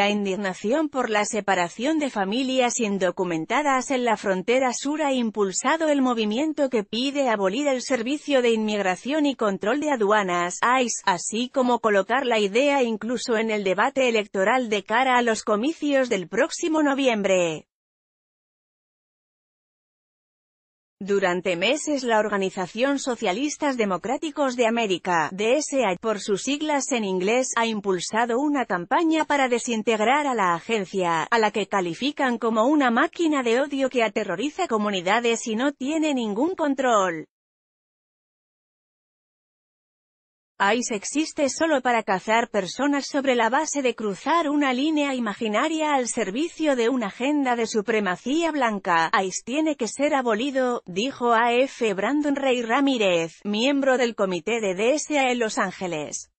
la indignación por la separación de familias indocumentadas en la frontera sur ha impulsado el movimiento que pide abolir el Servicio de Inmigración y Control de Aduanas, ICE, así como colocar la idea incluso en el debate electoral de cara a los comicios del próximo noviembre. Durante meses la Organización Socialistas Democráticos de América, DSA, por sus siglas en inglés, ha impulsado una campaña para desintegrar a la agencia, a la que califican como una máquina de odio que aterroriza comunidades y no tiene ningún control. ICE existe solo para cazar personas sobre la base de cruzar una línea imaginaria al servicio de una agenda de supremacía blanca. ICE tiene que ser abolido, dijo A.F. Brandon Rey Ramírez, miembro del comité de DSA en Los Ángeles.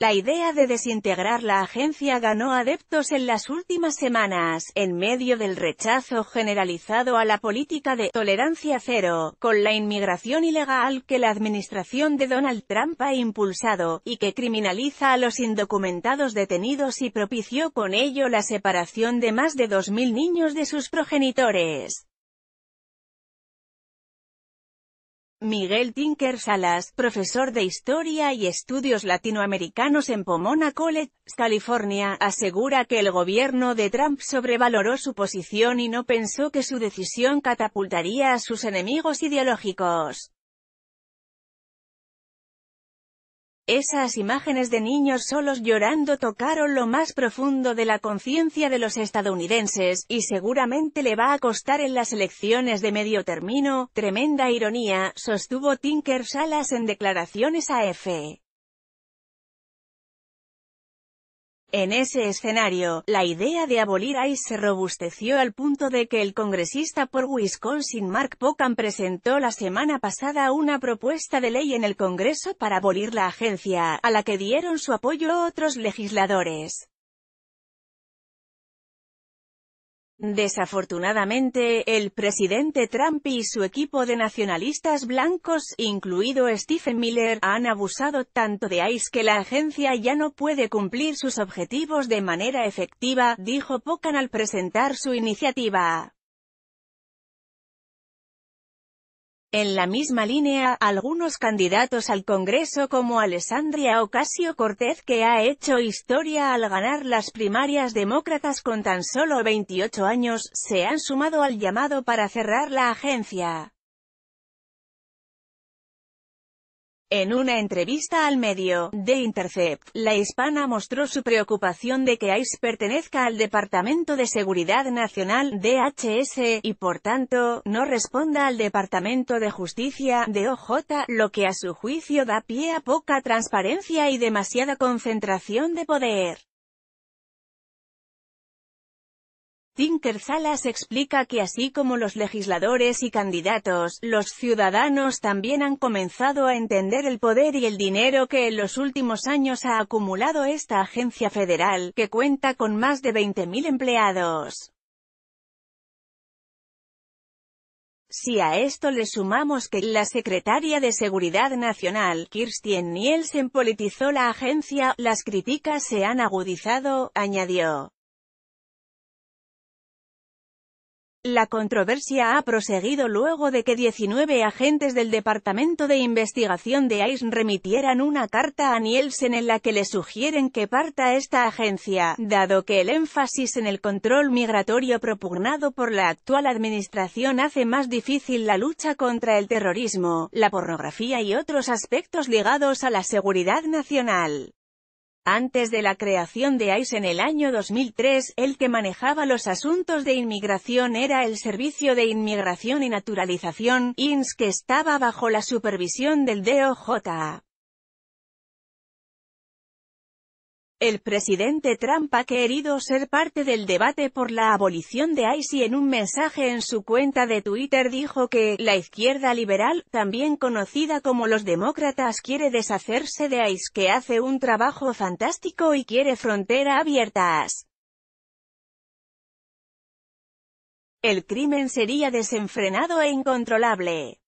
La idea de desintegrar la agencia ganó adeptos en las últimas semanas, en medio del rechazo generalizado a la política de «tolerancia cero», con la inmigración ilegal que la administración de Donald Trump ha impulsado, y que criminaliza a los indocumentados detenidos y propició con ello la separación de más de 2.000 niños de sus progenitores. Miguel Tinker Salas, profesor de Historia y Estudios Latinoamericanos en Pomona College, California, asegura que el gobierno de Trump sobrevaloró su posición y no pensó que su decisión catapultaría a sus enemigos ideológicos. Esas imágenes de niños solos llorando tocaron lo más profundo de la conciencia de los estadounidenses, y seguramente le va a costar en las elecciones de medio término, tremenda ironía, sostuvo Tinker Salas en declaraciones a F. En ese escenario, la idea de abolir ICE se robusteció al punto de que el congresista por Wisconsin Mark Pocan presentó la semana pasada una propuesta de ley en el Congreso para abolir la agencia, a la que dieron su apoyo otros legisladores. Desafortunadamente, el presidente Trump y su equipo de nacionalistas blancos, incluido Stephen Miller, han abusado tanto de ICE que la agencia ya no puede cumplir sus objetivos de manera efectiva, dijo Pocan al presentar su iniciativa. En la misma línea, algunos candidatos al Congreso como Alessandria Ocasio-Cortez que ha hecho historia al ganar las primarias demócratas con tan solo 28 años, se han sumado al llamado para cerrar la agencia. En una entrevista al medio, The Intercept, la hispana mostró su preocupación de que ICE pertenezca al Departamento de Seguridad Nacional, DHS, y por tanto, no responda al Departamento de Justicia, DOJ, lo que a su juicio da pie a poca transparencia y demasiada concentración de poder. Tinker Salas explica que así como los legisladores y candidatos, los ciudadanos también han comenzado a entender el poder y el dinero que en los últimos años ha acumulado esta agencia federal, que cuenta con más de 20.000 empleados. Si a esto le sumamos que la secretaria de Seguridad Nacional, Kirstien Nielsen, politizó la agencia, las críticas se han agudizado, añadió. La controversia ha proseguido luego de que 19 agentes del Departamento de Investigación de ICE remitieran una carta a Nielsen en la que le sugieren que parta esta agencia, dado que el énfasis en el control migratorio propugnado por la actual administración hace más difícil la lucha contra el terrorismo, la pornografía y otros aspectos ligados a la seguridad nacional. Antes de la creación de ICE en el año 2003, el que manejaba los asuntos de inmigración era el Servicio de Inmigración y Naturalización, INS que estaba bajo la supervisión del DOJ. El presidente Trump ha querido ser parte del debate por la abolición de ICE y en un mensaje en su cuenta de Twitter dijo que, la izquierda liberal, también conocida como los demócratas quiere deshacerse de ICE que hace un trabajo fantástico y quiere frontera abiertas. El crimen sería desenfrenado e incontrolable.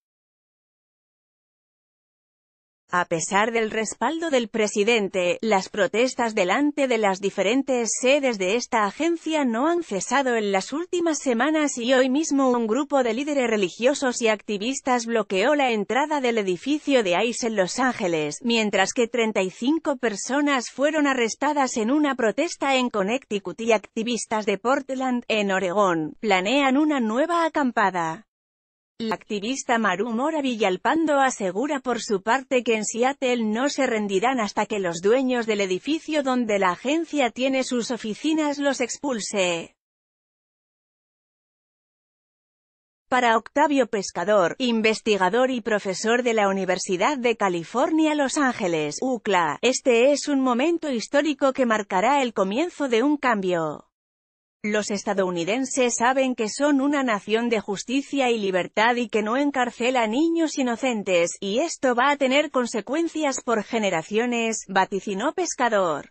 A pesar del respaldo del presidente, las protestas delante de las diferentes sedes de esta agencia no han cesado en las últimas semanas y hoy mismo un grupo de líderes religiosos y activistas bloqueó la entrada del edificio de ICE en Los Ángeles, mientras que 35 personas fueron arrestadas en una protesta en Connecticut y activistas de Portland, en Oregón, planean una nueva acampada. La activista Maru Mora Villalpando asegura por su parte que en Seattle no se rendirán hasta que los dueños del edificio donde la agencia tiene sus oficinas los expulse. Para Octavio Pescador, investigador y profesor de la Universidad de California Los Ángeles, UCLA, este es un momento histórico que marcará el comienzo de un cambio. Los estadounidenses saben que son una nación de justicia y libertad y que no encarcela niños inocentes, y esto va a tener consecuencias por generaciones, vaticinó Pescador.